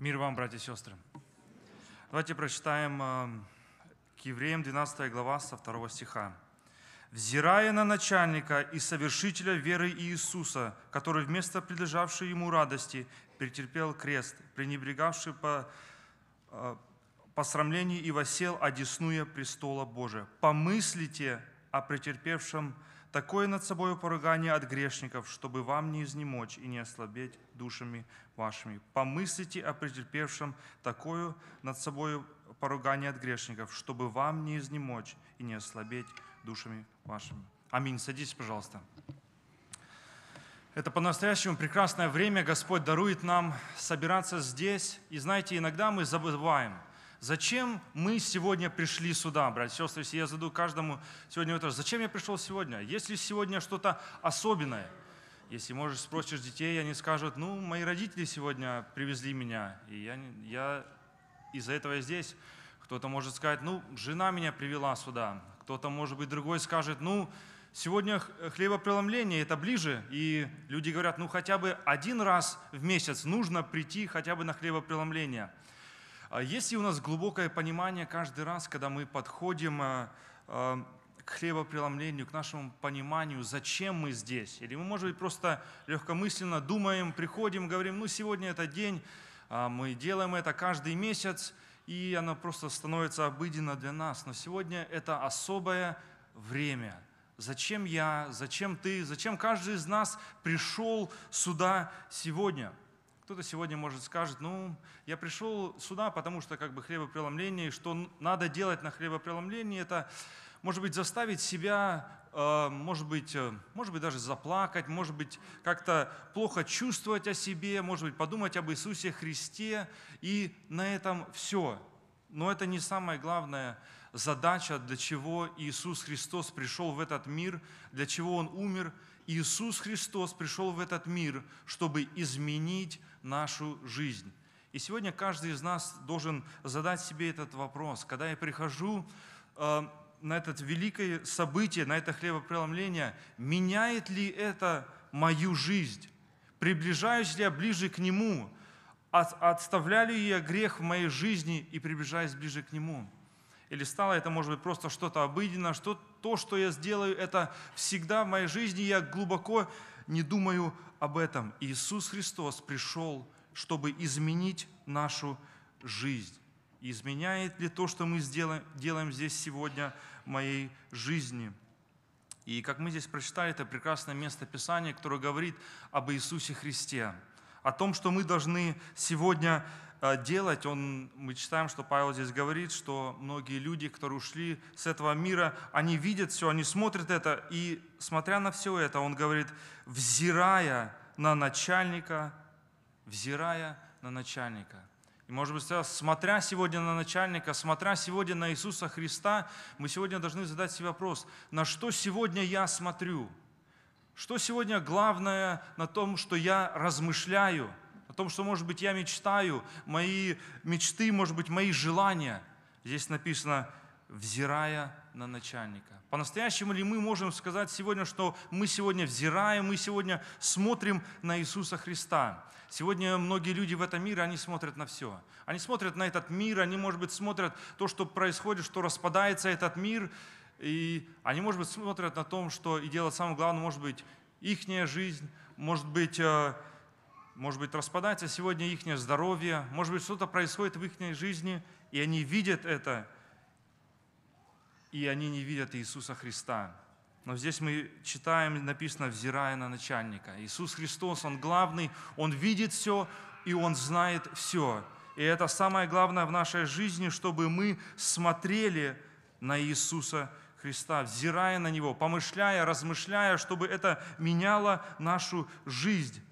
Мир вам, братья и сестры. Давайте прочитаем э, к евреям 12 глава со 2 стиха. «Взирая на начальника и совершителя веры Иисуса, который вместо прилежавшей ему радости претерпел крест, пренебрегавший по э, посрамлению и восел, одеснуя престола Божия. Помыслите о претерпевшем крест такое над собою поругание от грешников, чтобы вам не изнемочь и не ослабеть душами вашими. Помыслите о претерпевшем такое над собою поругание от грешников, чтобы вам не изнемочь и не ослабеть душами вашими. Аминь. Садитесь, пожалуйста. Это по-настоящему прекрасное время. Господь дарует нам собираться здесь. И знаете, иногда мы забываем – Зачем мы сегодня пришли сюда, братья и сестры? Если я задаю каждому сегодня вопрос, зачем я пришел сегодня? Есть ли сегодня что-то особенное? Если можешь спросишь детей, они скажут, ну, мои родители сегодня привезли меня, и я, я из-за этого я здесь. Кто-то может сказать, ну, жена меня привела сюда. Кто-то, может быть, другой скажет, ну, сегодня хлебопреломление, это ближе. И люди говорят, ну, хотя бы один раз в месяц нужно прийти хотя бы на хлебопреломление. А есть ли у нас глубокое понимание каждый раз, когда мы подходим э, э, к хлебопреломлению, к нашему пониманию, зачем мы здесь? Или мы, может быть, просто легкомысленно думаем, приходим, говорим, ну сегодня это день, а мы делаем это каждый месяц, и оно просто становится обыденно для нас. Но сегодня это особое время. Зачем я, зачем ты, зачем каждый из нас пришел сюда сегодня? – кто-то сегодня может скажет, ну, я пришел сюда, потому что как бы хлебопреломление, что надо делать на хлебопреломлении, это, может быть, заставить себя, э, может быть, э, может быть, даже заплакать, может быть, как-то плохо чувствовать о себе, может быть, подумать об Иисусе Христе, и на этом все. Но это не самое главное задача, для чего Иисус Христос пришел в этот мир, для чего Он умер Иисус Христос пришел в этот мир, чтобы изменить нашу жизнь. И сегодня каждый из нас должен задать себе этот вопрос. Когда я прихожу э, на это великое событие, на это хлебопреломление, меняет ли это мою жизнь? Приближаюсь ли я ближе к Нему? отставляю ли я грех в моей жизни и приближаюсь ближе к Нему? Или стало это, может быть, просто что-то обыденно, что то, что я сделаю, это всегда в моей жизни, я глубоко не думаю об этом. Иисус Христос пришел, чтобы изменить нашу жизнь. Изменяет ли то, что мы сделаем, делаем здесь сегодня в моей жизни? И как мы здесь прочитали, это прекрасное место Писания, которое говорит об Иисусе Христе – о том, что мы должны сегодня э, делать, он, мы читаем, что Павел здесь говорит, что многие люди, которые ушли с этого мира, они видят все, они смотрят это, и смотря на все это, он говорит, взирая на начальника, взирая на начальника. И, может быть, сейчас, смотря сегодня на начальника, смотря сегодня на Иисуса Христа, мы сегодня должны задать себе вопрос, на что сегодня я смотрю – что сегодня главное на том, что я размышляю, о том, что, может быть, я мечтаю, мои мечты, может быть, мои желания. Здесь написано «взирая на начальника». По-настоящему ли мы можем сказать сегодня, что мы сегодня взираем, мы сегодня смотрим на Иисуса Христа? Сегодня многие люди в этом мире, они смотрят на все. Они смотрят на этот мир, они, может быть, смотрят то, что происходит, что распадается этот мир – и они, может быть, смотрят на том, что и дело самое главное, может быть, ихняя жизнь, может быть, э, может быть, распадается сегодня их здоровье, может быть, что-то происходит в их жизни, и они видят это, и они не видят Иисуса Христа. Но здесь мы читаем, написано, взирая на начальника. Иисус Христос, Он главный, Он видит все, и Он знает все. И это самое главное в нашей жизни, чтобы мы смотрели на Иисуса Христа Христа, взирая на Него, помышляя, размышляя, чтобы это меняло нашу жизнь.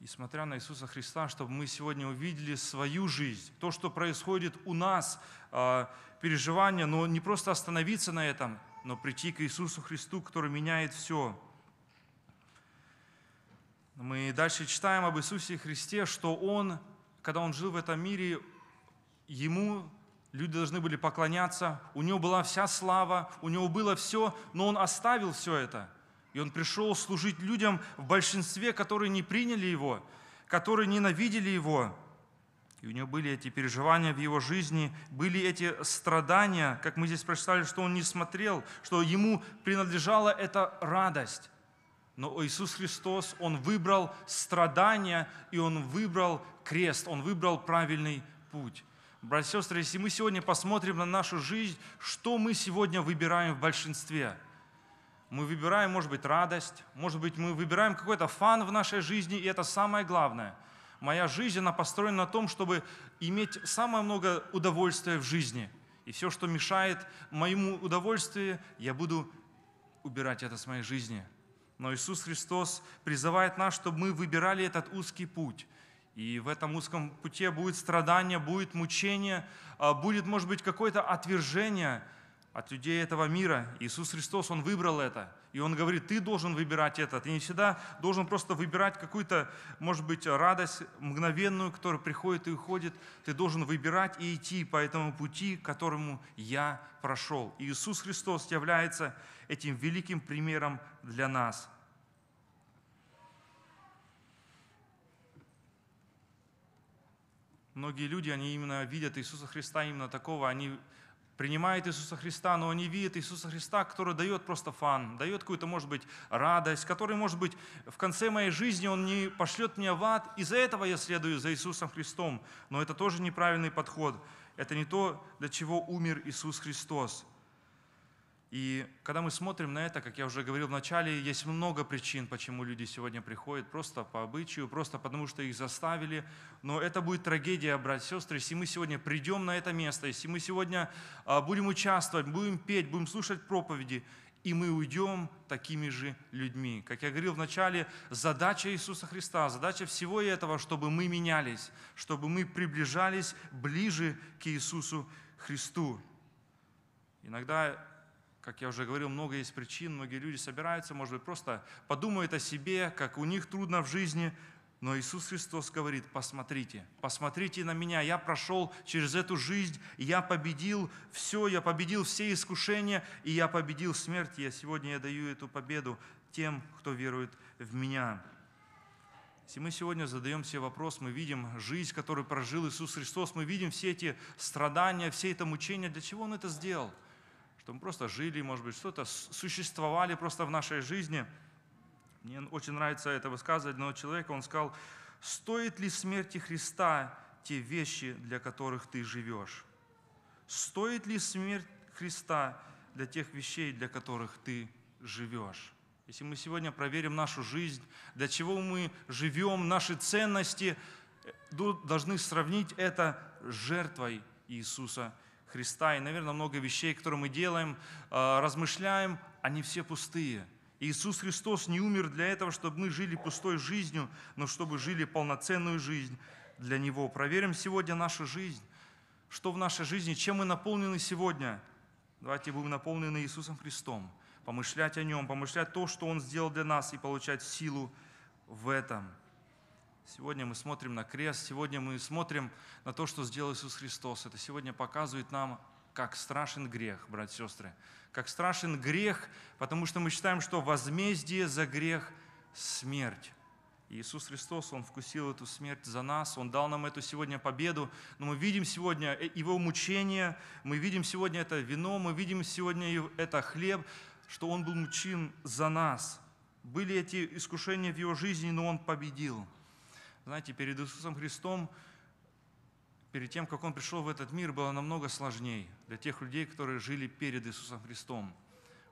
И смотря на Иисуса Христа, чтобы мы сегодня увидели свою жизнь, то, что происходит у нас, а, переживания, но не просто остановиться на этом, но прийти к Иисусу Христу, который меняет все. Мы дальше читаем об Иисусе Христе, что Он, когда Он жил в этом мире, Ему Люди должны были поклоняться, у него была вся слава, у него было все, но он оставил все это. И он пришел служить людям в большинстве, которые не приняли его, которые ненавидели его. И у него были эти переживания в его жизни, были эти страдания, как мы здесь прочитали, что он не смотрел, что ему принадлежала эта радость. Но Иисус Христос, Он выбрал страдания, и Он выбрал крест, Он выбрал правильный путь. Братья и сестры, если мы сегодня посмотрим на нашу жизнь, что мы сегодня выбираем в большинстве? Мы выбираем, может быть, радость, может быть, мы выбираем какой-то фан в нашей жизни, и это самое главное. Моя жизнь, она построена на том, чтобы иметь самое много удовольствия в жизни. И все, что мешает моему удовольствию, я буду убирать это с моей жизни. Но Иисус Христос призывает нас, чтобы мы выбирали этот узкий путь – и в этом узком пути будет страдание, будет мучение, а, будет, может быть, какое-то отвержение от людей этого мира. Иисус Христос, Он выбрал это. И Он говорит, ты должен выбирать это. Ты не всегда должен просто выбирать какую-то, может быть, радость мгновенную, которая приходит и уходит. Ты должен выбирать и идти по этому пути, которому я прошел. И Иисус Христос является этим великим примером для нас – Многие люди, они именно видят Иисуса Христа именно такого, они принимают Иисуса Христа, но они видят Иисуса Христа, который дает просто фан, дает какую-то, может быть, радость, который, может быть, в конце моей жизни Он не пошлет меня в ад, из-за этого я следую за Иисусом Христом. Но это тоже неправильный подход. Это не то, для чего умер Иисус Христос. И когда мы смотрим на это, как я уже говорил в начале, есть много причин, почему люди сегодня приходят просто по обычаю, просто потому что их заставили. Но это будет трагедия, братья и сестры, если мы сегодня придем на это место, если мы сегодня а, будем участвовать, будем петь, будем слушать проповеди, и мы уйдем такими же людьми. Как я говорил в начале, задача Иисуса Христа, задача всего этого, чтобы мы менялись, чтобы мы приближались ближе к Иисусу Христу. Иногда как я уже говорил, много есть причин, многие люди собираются, может быть, просто подумают о себе, как у них трудно в жизни, но Иисус Христос говорит, посмотрите, посмотрите на меня, я прошел через эту жизнь, я победил все, я победил все искушения, и я победил смерть. Я сегодня я даю эту победу тем, кто верует в меня. Если мы сегодня задаем себе вопрос, мы видим жизнь, которую прожил Иисус Христос, мы видим все эти страдания, все это мучение, для чего Он это сделал – чтобы мы просто жили, может быть, что-то существовали просто в нашей жизни. Мне очень нравится это высказывать одного человека. Он сказал, стоит ли смерти Христа те вещи, для которых ты живешь? Стоит ли смерть Христа для тех вещей, для которых ты живешь? Если мы сегодня проверим нашу жизнь, для чего мы живем, наши ценности, э, должны сравнить это с жертвой Иисуса Христа Христа. И, наверное, много вещей, которые мы делаем, а, размышляем, они все пустые. Иисус Христос не умер для этого, чтобы мы жили пустой жизнью, но чтобы жили полноценную жизнь для Него. Проверим сегодня нашу жизнь. Что в нашей жизни, чем мы наполнены сегодня? Давайте будем наполнены Иисусом Христом. Помышлять о Нем, помышлять то, что Он сделал для нас, и получать силу в этом. Сегодня мы смотрим на крест, сегодня мы смотрим на то, что сделал Иисус Христос. Это сегодня показывает нам, как страшен грех, братья и сестры. Как страшен грех, потому что мы считаем, что возмездие за грех – смерть. Иисус Христос, Он вкусил эту смерть за нас, Он дал нам эту сегодня победу. Но мы видим сегодня Его мучение, мы видим сегодня это вино, мы видим сегодня это хлеб, что Он был мучим за нас. Были эти искушения в Его жизни, но Он победил – знаете, перед Иисусом Христом, перед тем, как Он пришел в этот мир, было намного сложнее для тех людей, которые жили перед Иисусом Христом.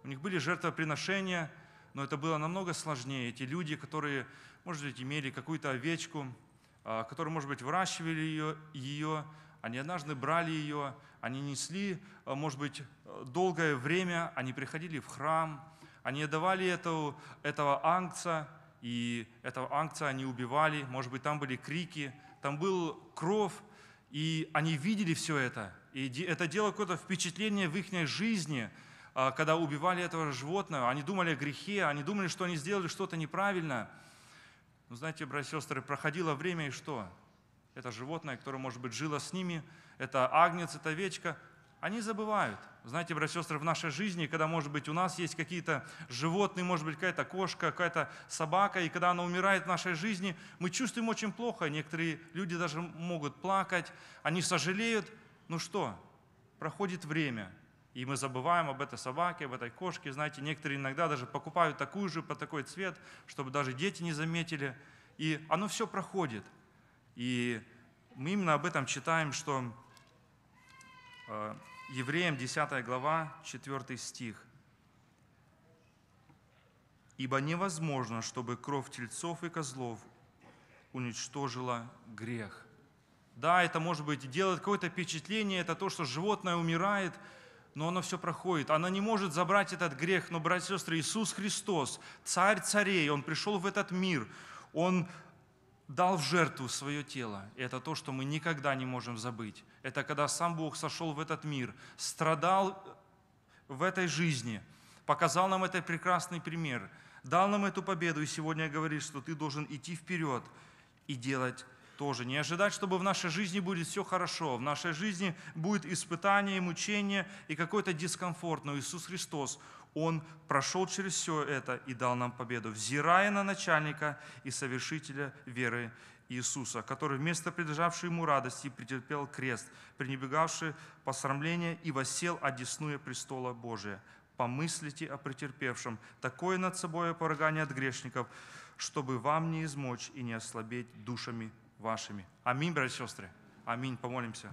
У них были жертвоприношения, но это было намного сложнее. Эти люди, которые, может быть, имели какую-то овечку, а, которые, может быть, выращивали ее, ее, они однажды брали ее, они несли, а, может быть, долгое время, они приходили в храм, они давали эту, этого ангца, и этого ангца они убивали, может быть, там были крики, там был кровь, и они видели все это. И это дело какое-то впечатление в их жизни, а, когда убивали этого животного. Они думали о грехе, они думали, что они сделали что-то неправильно. Но ну, знаете, братья и сестры, проходило время, и что? Это животное, которое, может быть, жило с ними, это агнец, это овечка, они забывают. Знаете, братья и сестры, в нашей жизни, когда, может быть, у нас есть какие-то животные, может быть, какая-то кошка, какая-то собака, и когда она умирает в нашей жизни, мы чувствуем очень плохо. Некоторые люди даже могут плакать, они сожалеют. Ну что, проходит время, и мы забываем об этой собаке, об этой кошке. Знаете, некоторые иногда даже покупают такую же, по такой цвет, чтобы даже дети не заметили. И оно все проходит. И мы именно об этом читаем, что э, Евреям 10 глава, 4 стих. «Ибо невозможно, чтобы кровь тельцов и козлов уничтожила грех». Да, это может быть делает какое-то впечатление, это то, что животное умирает, но оно все проходит. Она не может забрать этот грех, но, братья и сестры, Иисус Христос, Царь царей, Он пришел в этот мир, Он дал в жертву свое тело. И это то, что мы никогда не можем забыть. Это когда сам Бог сошел в этот мир, страдал э, в этой жизни, показал нам этот прекрасный пример, дал нам эту победу, и сегодня говорит, что ты должен идти вперед и делать тоже. Не ожидать, чтобы в нашей жизни будет все хорошо, в нашей жизни будет испытание, мучение и какой-то дискомфорт. Но Иисус Христос, он прошел через все это и дал нам победу, взирая на начальника и совершителя веры Иисуса, который вместо придержавшей ему радости претерпел крест, пренебегавший посрамление и восел, одесную престола Божия. Помыслите о претерпевшем такое над собой поругание от грешников, чтобы вам не измочь и не ослабеть душами вашими. Аминь, братья и сестры. Аминь. Помолимся.